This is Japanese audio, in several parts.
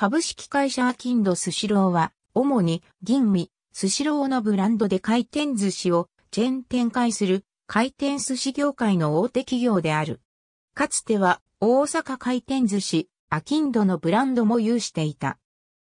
株式会社アキンドスシローは、主に銀味、スシローのブランドで回転寿司をチェーン展開する回転寿司業界の大手企業である。かつては大阪回転寿司、アキンドのブランドも有していた。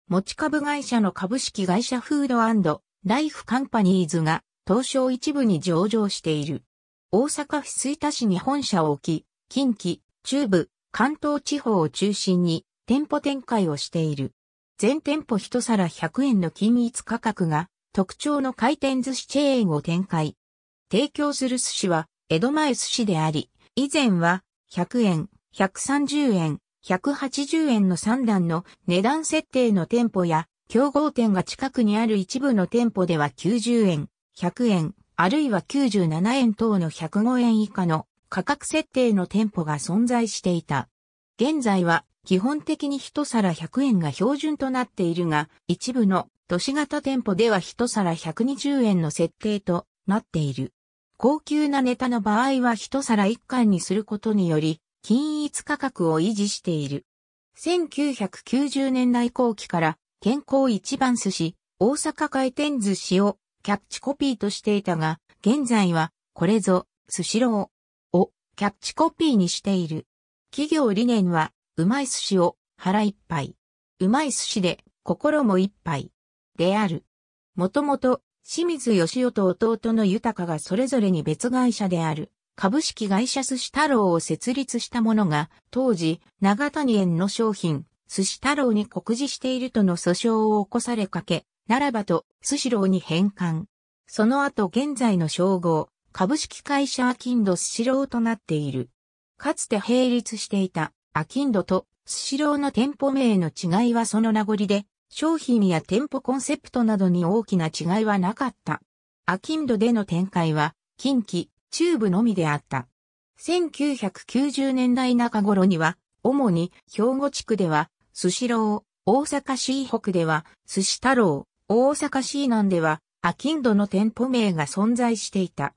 持ち株会社の株式会社フードライフカンパニーズが東証一部に上場している。大阪府吹田市に本社を置き、近畿、中部、関東地方を中心に店舗展開をしている。全店舗一皿100円の均一価格が特徴の回転寿司チェーンを展開。提供する寿司は江戸前寿司であり、以前は100円、130円、180円の3段の値段設定の店舗や、競合店が近くにある一部の店舗では90円、100円、あるいは97円等の105円以下の価格設定の店舗が存在していた。現在は基本的に一皿100円が標準となっているが、一部の都市型店舗では一皿120円の設定となっている。高級なネタの場合は一皿一貫にすることにより、均一価格を維持している。1990年代後期から健康一番寿司、大阪回転寿司をキャッチコピーとしていたが、現在はこれぞ、スシローをキャッチコピーにしている。企業理念はうまい寿司を腹いっぱい。うまい寿司で心もいっぱい。である。もともと、清水義夫と弟の豊がそれぞれに別会社である、株式会社寿司太郎を設立したものが、当時、長谷園の商品、寿司太郎に告示しているとの訴訟を起こされかけ、ならばと、寿司郎に返還。その後現在の称号、株式会社アキンド郎となっている。かつて並立していたアキンドとスシローの店舗名の違いはその名残で、商品や店舗コンセプトなどに大きな違いはなかった。アキンドでの展開は、近畿、中部のみであった。1990年代中頃には、主に兵庫地区では、スシロー、大阪市北では、寿司太郎、大阪市南では、アキンドの店舗名が存在していた。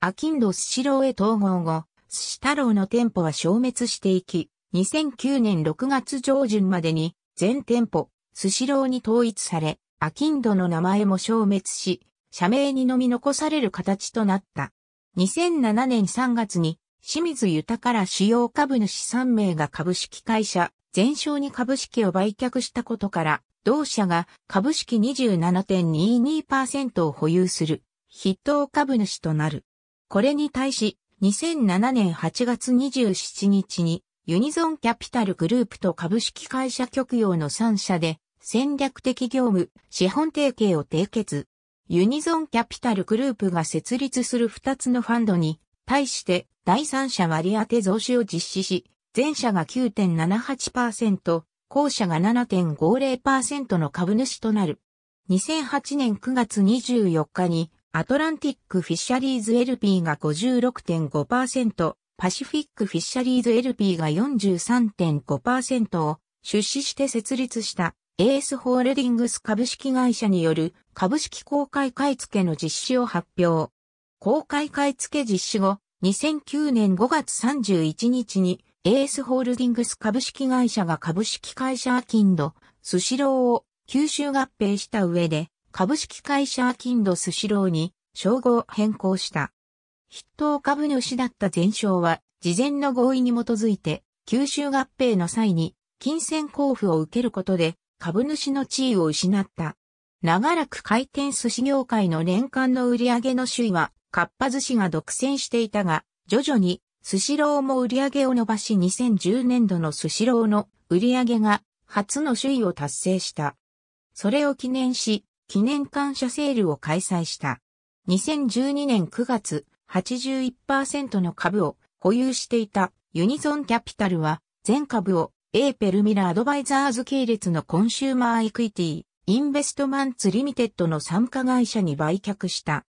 アキンドスシローへ統合後、寿司太郎の店舗は消滅していき、2009年6月上旬までに全店舗、スシローに統一され、アキンドの名前も消滅し、社名にのみ残される形となった。2007年3月に、清水豊から主要株主3名が株式会社、全商に株式を売却したことから、同社が株式27.22%を保有する、筆頭株主となる。これに対し、2007年8月27日に、ユニゾンキャピタルグループと株式会社局用の3社で戦略的業務、資本提携を締結。ユニゾンキャピタルグループが設立する2つのファンドに対して第3社割当増資を実施し、前者が9.78%、後者が7.50%の株主となる。2008年9月24日にアトランティックフィッシャリーズ LP が56.5%、パシフィックフィッシャリーズ LP が43.5%を出資して設立したエースホールディングス株式会社による株式公開買付の実施を発表。公開買付実施後、2009年5月31日にエースホールディングス株式会社が株式会社アキンド、スシローを吸収合併した上で株式会社アキンドスシローに称号変更した。筆頭株主だった全商は、事前の合意に基づいて、吸収合併の際に、金銭交付を受けることで、株主の地位を失った。長らく回転寿司業界の年間の売上の首位は、かっぱ寿司が独占していたが、徐々に、スシローも売上を伸ばし2010年度のスシローの売上が初の首位を達成した。それを記念し、記念感謝セールを開催した。2012年9月、81%の株を保有していたユニゾンキャピタルは全株をエーペルミラアドバイザーズ系列のコンシューマーエクイティインベストマンツリミテッドの参加会社に売却した。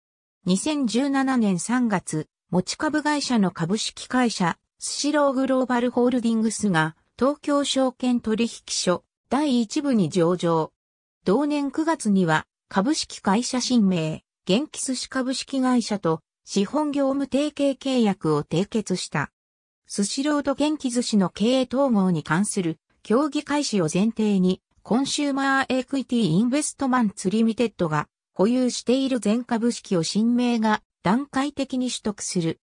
2017年3月、持ち株会社の株式会社スシローグローバルホールディングスが東京証券取引所第1部に上場。同年9月には株式会社新名、元気寿司株式会社と資本業務提携契約を締結した。スシローと元気寿司の経営統合に関する協議開始を前提に、コンシューマーエクイティインベストマンツリミテッドが保有している全株式を新名が段階的に取得する。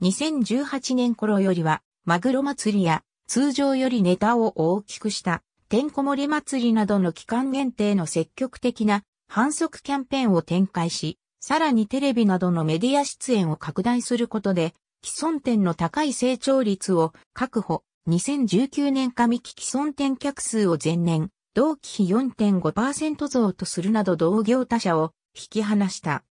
2018年頃よりは、マグロ祭りや通常よりネタを大きくした、てんこ盛り祭りなどの期間限定の積極的な反則キャンペーンを展開し、さらにテレビなどのメディア出演を拡大することで、既存店の高い成長率を確保。2019年上期既存店客数を前年、同期比4.5%増とするなど同業他社を引き離した。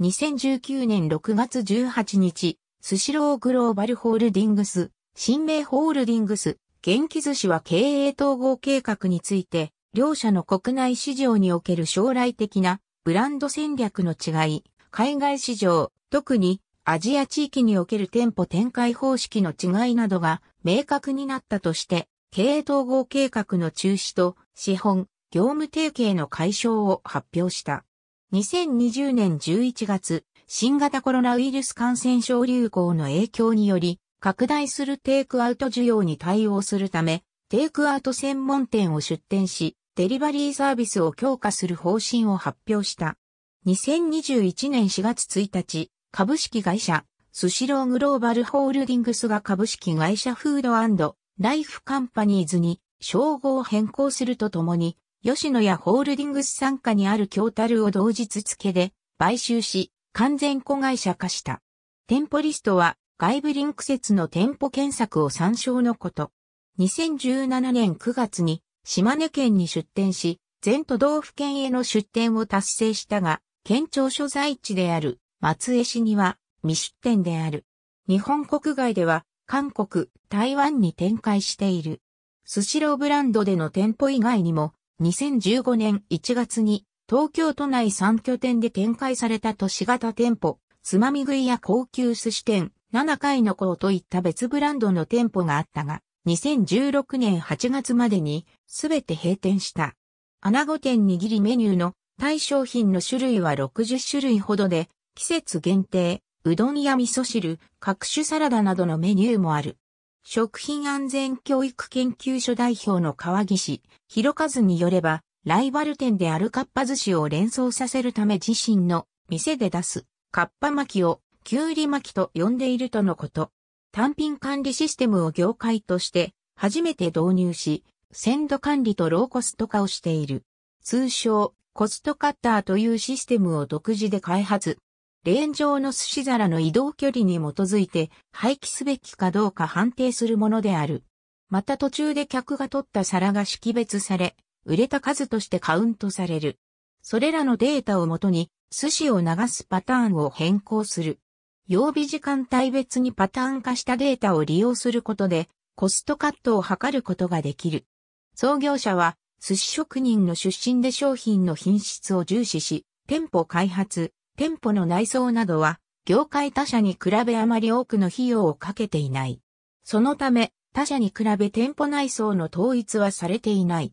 2019年6月18日、スシローグローバルホールディングス、新名ホールディングス、元気寿司は経営統合計画について、両社の国内市場における将来的なブランド戦略の違い、海外市場、特にアジア地域における店舗展開方式の違いなどが明確になったとして、経営統合計画の中止と資本、業務提携の解消を発表した。2020年11月、新型コロナウイルス感染症流行の影響により、拡大するテイクアウト需要に対応するため、テイクアウト専門店を出店し、デリバリーサービスを強化する方針を発表した。2021年4月1日、株式会社、スシローグローバルホールディングスが株式会社フードライフカンパニーズに称号を変更するとともに、吉野家ホールディングス参加にある京樽を同日付で買収し、完全子会社化した。店舗リストは外部リンク説の店舗検索を参照のこと。2017年9月に島根県に出店し、全都道府県への出店を達成したが、県庁所在地である松江市には未出店である。日本国外では韓国、台湾に展開している。スシローブランドでの店舗以外にも、2015年1月に東京都内3拠点で展開された都市型店舗、つまみ食いや高級寿司店、7階の子といった別ブランドの店舗があったが、2016年8月までにすべて閉店した。穴子店握りメニューの対象品の種類は60種類ほどで、季節限定、うどんや味噌汁、各種サラダなどのメニューもある。食品安全教育研究所代表の川岸、広和によれば、ライバル店であるかっぱ寿司を連想させるため自身の店で出す、かっぱ巻きを、きゅうり巻きと呼んでいるとのこと。単品管理システムを業界として初めて導入し、鮮度管理とローコスト化をしている。通称、コストカッターというシステムを独自で開発。レーン上の寿司皿の移動距離に基づいて廃棄すべきかどうか判定するものである。また途中で客が取った皿が識別され、売れた数としてカウントされる。それらのデータをもとに寿司を流すパターンを変更する。曜日時間帯別にパターン化したデータを利用することで、コストカットを図ることができる。創業者は、寿司職人の出身で商品の品質を重視し、店舗開発、店舗の内装などは、業界他社に比べあまり多くの費用をかけていない。そのため、他社に比べ店舗内装の統一はされていない。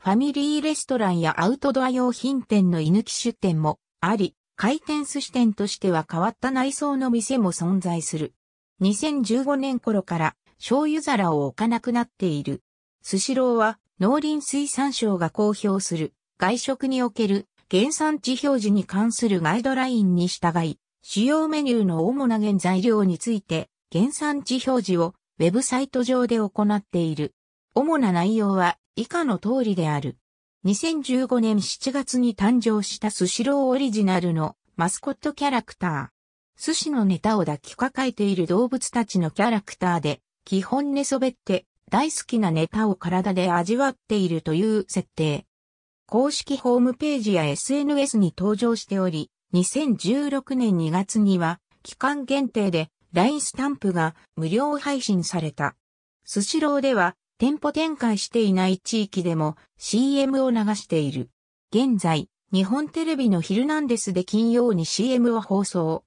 ファミリーレストランやアウトドア用品店の居抜き出店もあり、回転寿司店としては変わった内装の店も存在する。2015年頃から醤油皿を置かなくなっている。スシローは農林水産省が公表する外食における原産地表示に関するガイドラインに従い、主要メニューの主な原材料について原産地表示をウェブサイト上で行っている。主な内容は以下の通りである。2015年7月に誕生したスシローオリジナルのマスコットキャラクター。寿司のネタを抱きかかえている動物たちのキャラクターで、基本寝そべって大好きなネタを体で味わっているという設定。公式ホームページや SNS に登場しており、2016年2月には期間限定で LINE スタンプが無料配信された。スシローでは店舗展開していない地域でも CM を流している。現在、日本テレビのヒルナンデスで金曜に CM を放送。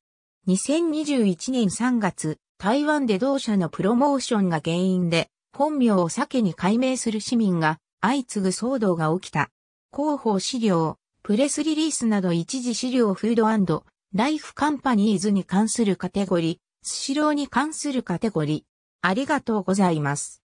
2021年3月、台湾で同社のプロモーションが原因で、本名を酒に改名する市民が相次ぐ騒動が起きた。広報資料、プレスリリースなど一時資料フードライフカンパニーズに関するカテゴリー、スシローに関するカテゴリー。ありがとうございます。